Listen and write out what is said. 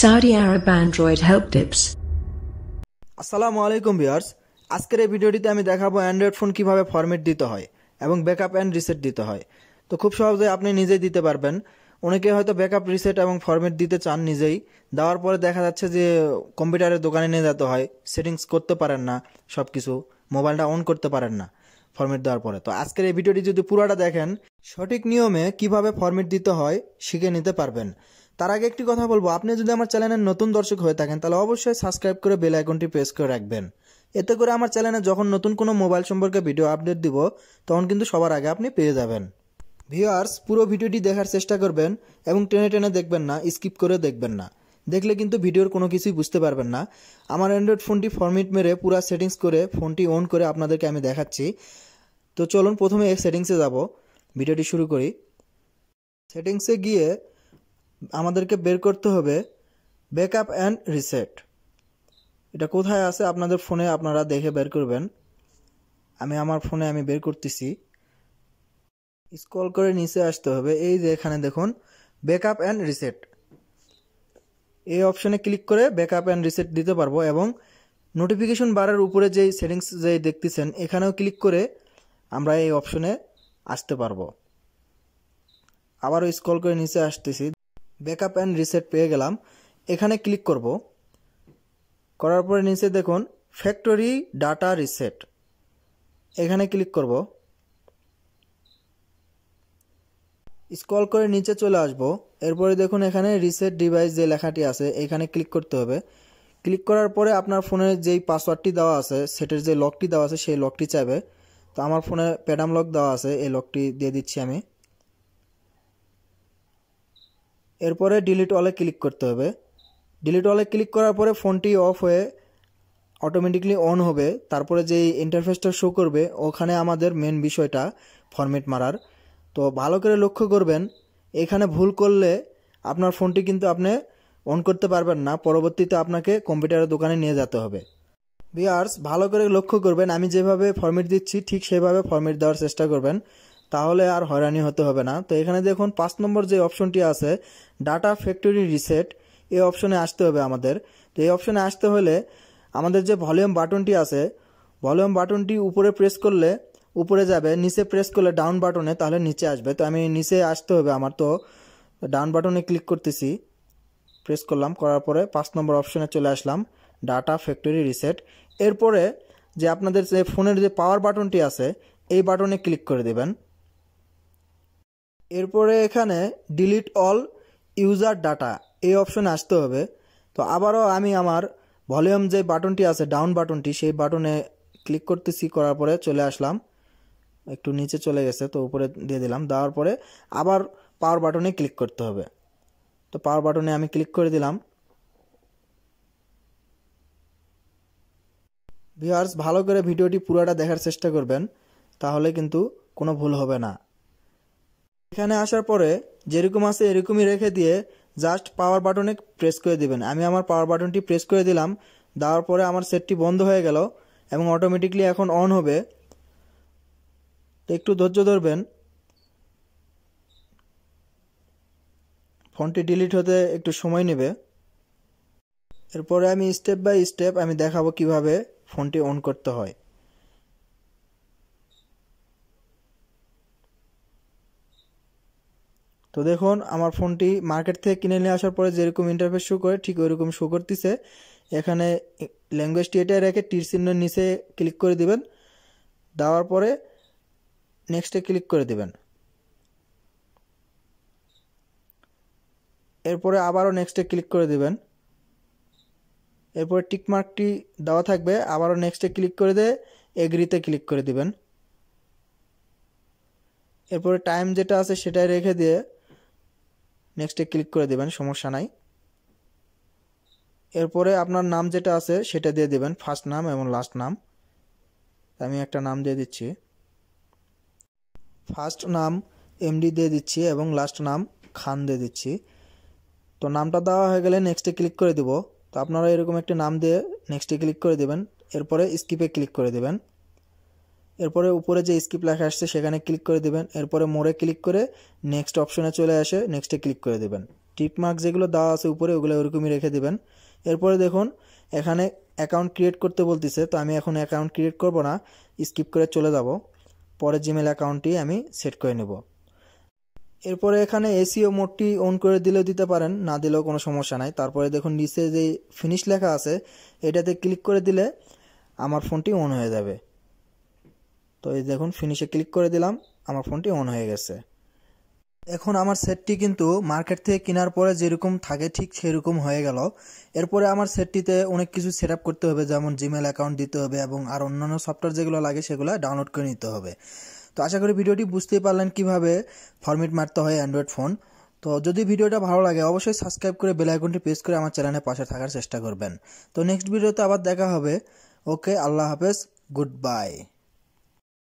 Southee Arab Android help tips আসসালামু আলাইকুম viewers আজকের এই ভিডিওটিতে আমি দেখাবো অ্যান্ড্রয়েড ফোন কিভাবে ফরম্যাট দিতে হয় এবং ব্যাকআপ অ্যান্ড রিসেট দিতে হয় তো খুব সহজে আপনি নিজেই দিতে পারবেন অনেকে হয়তো ব্যাকআপ রিসেট এবং ফরম্যাট দিতে চান নিজেই দেওয়ার পরে দেখা যাচ্ছে যে কম্পিউটারের দোকানে নিয়ে যেতে হয় সেটিংস করতে পারেন না সব কিছু মোবাইলটা অন করতে পারেন না ফরম্যাট দেওয়ার পরে তো আজকের এই ভিডিওটি যদি পুরোটা দেখেন সঠিক নিয়মে কিভাবে ফরম্যাট দিতে হয় শিখে নিতে পারবেন তার আগে একটি কথা বলবো আপনি যদি আমার চ্যানেলের নতুন দর্শক হয়ে থাকেন তাহলে অবশ্যই সাবস্ক্রাইব করে বেল আইকনটি প্রেস করে রাখবেন এতে করে আমার চ্যানেলে যখন নতুন কোনো মোবাইল সম্পর্কে ভিডিও আপডেট দিব তখন কিন্তু সবার আগে আপনি পেয়ে যাবেন ভিউয়ার্স পুরো ভিডিওটি দেখার চেষ্টা করবেন এবং টেনে টেনে দেখবেন না স্কিপ করে দেখবেন না দেখলে কিন্তু ভিডিওর কোনো কিছুই বুঝতে পারবেন না আমার অ্যান্ড্রয়েড ফোনটি ফরমেট মেরে পুরা সেটিংস করে ফোনটি অন করে আপনাদেরকে আমি দেখাচ্ছি তো চলুন প্রথমে এই সেটিংসে যাব ভিডিওটি শুরু করি সেটিংসে গিয়ে আমাদেরকে বের করতে হবে ব্যাকআপ অ্যান্ড রিসেট এটা কোথায় আছে আপনাদের ফোনে আপনারা দেখে বের করবেন আমি আমার ফোনে আমি বের করতেছি স্ক্রল করে নিচে আসতে হবে এই যে এখানে দেখুন ব্যাকআপ অ্যান্ড রিসেট এই অপশনে ক্লিক করে ব্যাকআপ অ্যান্ড রিসেট দিতে পারবো এবং নোটিফিকেশন বারের উপরে যেই সেটিংস যে দেখতেছেন এখানেও ক্লিক করে আমরা এই অপশনে আসতে পারবো আবারও স্ক্রল করে নিচে আসতেছি ব্যাকআপ অ্যান্ড রিসেট পেয়ে গেলাম এখানে ক্লিক করব করার পরে নিচে দেখুন ফ্যাক্টরি ডাটা রিসেট এখানে ক্লিক করব স্ক্রল করে নিচে চলে আসব এরপরে দেখুন এখানে রিসেট ডিভাইস যে লেখাটি আছে এখানে ক্লিক করতে হবে ক্লিক করার পরে আপনার ফোনে যেই পাসওয়ার্ডটি দেওয়া আছে সেটের যে লকটি দেওয়া আছে সেই লকটি চাইবে তো আমার ফোনে প্যাডাম লক দেওয়া আছে এই লকটি দিয়ে দিচ্ছি আমি এরপরে ডিলিট অলে ক্লিক করতে হবে ডিলিট অলে ক্লিক করার পরে ফোনটি অফ হয়ে অটোমেটিকলি অন হবে তারপরে যে ইন্টারফেসটা শো করবে ওখানে আমাদের মেন বিষয়টা ফরম্যাট মারার তো ভালো করে লক্ষ্য করবেন এখানে ভুল করলে আপনার ফোনটি কিন্তু আপনি অন করতে পারবেন না পরবর্তীতে আপনাকে কম্পিউটারের দোকানে নিয়ে যেতে হবে বিয়ার্স ভালো করে লক্ষ্য করবেন আমি যেভাবে ফর্মেট দিচ্ছি ঠিক সেভাবে ফর্মেট দেওয়ার চেষ্টা করবেন তাহলে আর হয়রানি হতে হবে না তো এখানে দেখুন পাঁচ নম্বর যে অপশনটি আছে ডাটা ফ্যাক্টরি রিসেট এই অপশনে আসতে হবে আমাদের তো এই অপশনে আসতে হলে আমাদের যে ভলিউম বাটনটি আছে ভলিউম বাটনটি উপরে প্রেস করলে উপরে যাবে নিচে প্রেস করলে ডাউন বাটনে তাহলে নিচে আসবে তো আমি নিচে আসতে হবে আমার তো ডাউন বাটনে ক্লিক করতেছি প্রেস করলাম করার পরে পাঁচ নম্বর অপশনে চলে আসলাম ডাটা ফ্যাক্টরি রিসেট এরপরে যে আপনাদের যে ফোনের যে পাওয়ার বাটনটি আছে এই বাটনে ক্লিক করে দেবেন এরপরে এখানে ডিলিট অল ইউজার ডাটা এই অপশনে আসতে হবে তো আবারও আমি আমার ভলিউম যে বাটনটি আছে ডাউন বাটনটি সেই বাটনে ক্লিক করতেছি করার পরে চলে আসলাম একটু নিচে চলে গেছে তো উপরে দিয়ে দিলাম দেওয়ার পরে আবার পাওয়ার বাটনে ক্লিক করতে হবে তো পাওয়ার বাটনে আমি ক্লিক করে দিলাম ভিওয়ার্স ভালো করে ভিডিওটি পুরোটা দেখার চেষ্টা করবেন তাহলে কিন্তু কোনো ভুল হবে না এখানে আসার পরে যেরকম আছে এরকমই রেখে দিয়ে জাস্ট পাওয়ার বাটনে প্রেস করে দিবেন আমি আমার পাওয়ার বাটনটি প্রেস করে দিলাম দেওয়ার পরে আমার সেটটি বন্ধ হয়ে গেল এবং অটোমেটিকলি এখন অন হবে একটু ধৈর্য ধরবেন ফোনটি ডিলিট হতে একটু সময় নেবে এরপরে আমি স্টেপ বাই স্টেপ আমি দেখাবো কিভাবে ফোনটি অন করতে হয় তো দেখুন আমার ফোনটি মার্কেট থেকে কিনে নিয়ে আসার পরে যেরকম ইন্টারফেস শো করে ঠিক ওইরকম শো করতেছে এখানে ল্যাঙ্গুয়েজটি এটা রেখে টির চিহ্ন নিচে ক্লিক করে দিবেন দেওয়ার পরে নেক্সটে ক্লিক করে দিবেন এরপরে আবারও নেক্সটে ক্লিক করে দিবেন এরপরে টিকমার্কটি দেওয়া থাকবে আবারও নেক্সটে ক্লিক করে দিয়ে এগ্রিতে ক্লিক করে দিবেন এরপরে টাইম যেটা আছে সেটাই রেখে দিয়ে নেক্সটে ক্লিক করে দেবেন সমস্যা নাই এরপরে আপনার নাম যেটা আছে সেটা দিয়ে দেবেন ফার্স্ট নাম এবং লাস্ট নাম আমি একটা নাম দিয়ে দিচ্ছি ফার্স্ট নাম এমডি দিয়ে দিচ্ছি এবং লাস্ট নাম খান দিয়ে দিচ্ছি তো নামটা দেওয়া হয়ে গেলে নেক্সটে ক্লিক করে দেব তো আপনারা এরকম একটি নাম দিয়ে নেক্সটে ক্লিক করে দেবেন এরপরে স্কিপে ক্লিক করে দেবেন এরপরে উপরে যে স্কিপ লেখা আসছে সেখানে ক্লিক করে দেবেন এরপরে মোড়ে ক্লিক করে নেক্সট অপশনে চলে আসে নেক্সটে ক্লিক করে দেবেন টিপ মার্ক যেগুলো দেওয়া আছে উপরে ওগুলো ওরকমই রেখে দেবেন এরপরে দেখুন এখানে অ্যাকাউন্ট ক্রিয়েট করতে বলতেছে তো আমি এখন অ্যাকাউন্ট ক্রিয়েট করব না স্কিপ করে চলে যাব পরে জিমেল অ্যাকাউন্টটি আমি সেট করে নেব এরপরে এখানে এসিও মোডটি অন করে দিলেও দিতে পারেন না দিলেও কোনো সমস্যা নাই তারপরে দেখুন নিচে যে ফিনিশ লেখা আছে এটাতে ক্লিক করে দিলে আমার ফোনটি অন হয়ে যাবে তো এই দেখুন ফিনিশে ক্লিক করে দিলাম আমার ফোনটি অন হয়ে গেছে এখন আমার সেটটি কিন্তু মার্কেট থেকে কেনার পরে যেরকম থাকে ঠিক সেরকম হয়ে গেল এরপরে আমার সেটটিতে অনেক কিছু সেট করতে হবে যেমন জিমেল অ্যাকাউন্ট দিতে হবে এবং আর অন্যান্য সফটওয়্যার যেগুলো লাগে সেগুলো ডাউনলোড করে নিতে হবে তো আশা করি ভিডিওটি বুঝতেই পারলেন কিভাবে ফর্মেট মারতে হয় অ্যান্ড্রয়েড ফোন তো যদি ভিডিওটা ভালো লাগে অবশ্যই সাবস্ক্রাইব করে বেল আইকনটি প্রেস করে আমার চ্যানেলে পাশে থাকার চেষ্টা করবেন তো নেক্সট ভিডিওতে আবার দেখা হবে ওকে আল্লাহ হাফেজ গুড বাই